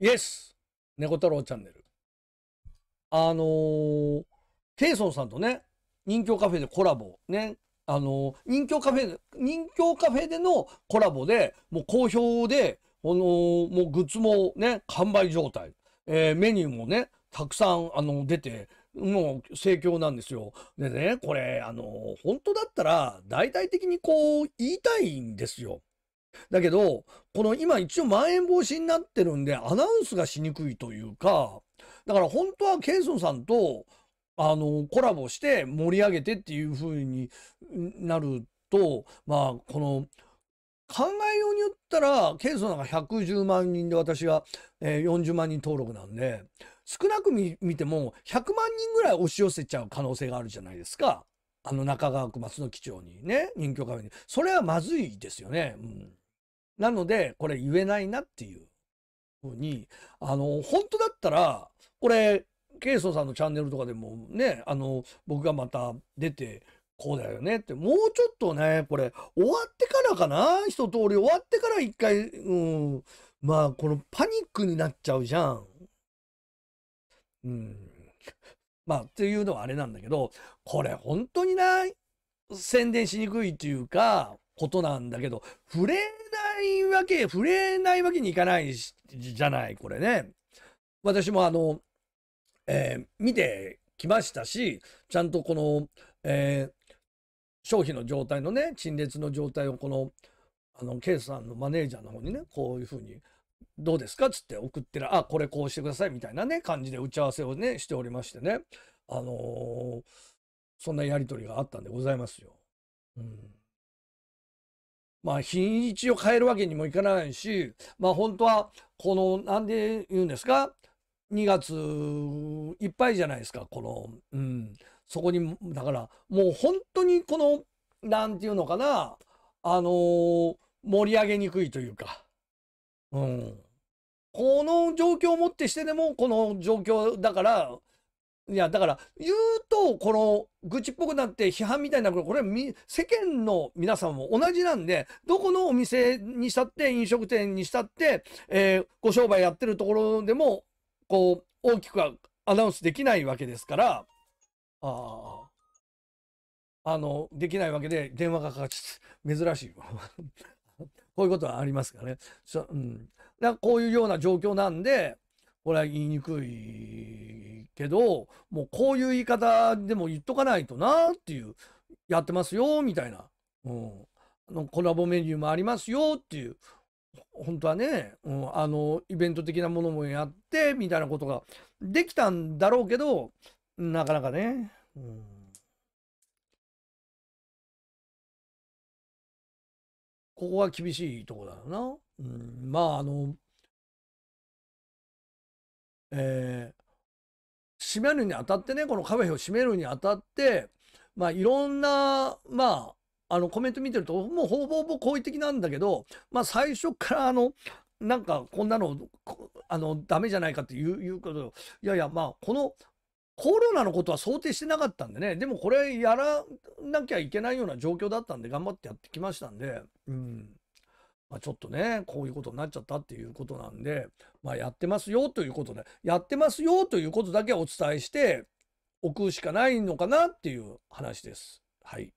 イエス猫太郎チャンネル。あのー、ケイソンさんとね、人形カフェでコラボ、ね、あのー、人形カフェで、人形カフェでのコラボで、もう好評で、この、もうグッズもね、完売状態。えー、メニューもね、たくさん、あの、出て、もう盛況なんですよ。でね、これ、あの、本当だったら、大々的にこう、言いたいんですよ。だけど、この今一応まん延防止になってるんで、アナウンスがしにくいというか、だから本当はケイソンさんと、あの、コラボして盛り上げてっていう風になると、まあ、この、考えように言ったら、ケイソンさんが110万人で私が、40万人登録なんで、少なく見ても100万人ぐらい押し寄せちゃう可能性があるじゃないですか。あの中川区松の基調にね人侠カフェにそれはまずいですよね、うん、なのでこれ言えないなっていうふうにあの本当だったらこれケイソさんのチャンネルとかでもねあの僕がまた出てこうだよねってもうちょっとねこれ終わってからかな一通り終わってから一回うんまあこのパニックになっちゃうじゃん。うんまあ、っていうのはあれなんだけど、これ本当にな、宣伝しにくいというか、ことなんだけど、触れないわけ、触れないわけにいかないじゃない、これね。私もあの、えー、見てきましたし、ちゃんとこの、えー、商品の状態のね、陳列の状態をこの、あの、ケイさんのマネージャーの方にね、こういうふうに、どうですかつって送ってら、あ、これこうしてくださいみたいなね、感じで打ち合わせをね、しておりましてね。あのー、そんなやりとりがあったんでございますよ。うん。まあ、品位ちを変えるわけにもいかないし、まあ、本当は、この、なんで言うんですか ?2 月いっぱいじゃないですか、この、うん。そこに、だから、もう本当にこの、なんていうのかな、あのー、盛り上げにくいというか、うん。この状況をもってしてでも、この状況だから、いや、だから、言うと、この、愚痴っぽくなって批判みたいなこれ、世間の皆さんも同じなんで、どこのお店にしたって、飲食店にしたって、えー、ご商売やってるところでも、こう、大きくはアナウンスできないわけですから、ああ。あの、できないわけで、電話がかかっちゃって、珍しい。こういうことはありますからね。うん、なんかこういうような状況なんで、これは言いにくいけど、もうこういう言い方でも言っとかないとなっていう、やってますよ、みたいな。うん。あの、コラボメニューもありますよっていう。本当はね、うん、あの、イベント的なものもやって、みたいなことができたんだろうけど、なかなかね。うんここは厳しいとこだよな。うん、まああのえー、閉めるにあたってねこのカフェを閉めるにあたってまあいろんなまああのコメント見てるともうほぼほぼ好意的なんだけどまあ最初からあのなんかこんなのあのダメじゃないかっていういうこといやいやまあこのコロナのことは想定してなかったんでねでもこれやらなきゃいけないような状況だったんで頑張ってやってきましたんでうん。まあ、ちょっとね、こういうことになっちゃったっていうことなんで、まあ、やってますよということで、やってますよということだけお伝えしておくしかないのかなっていう話です。はい。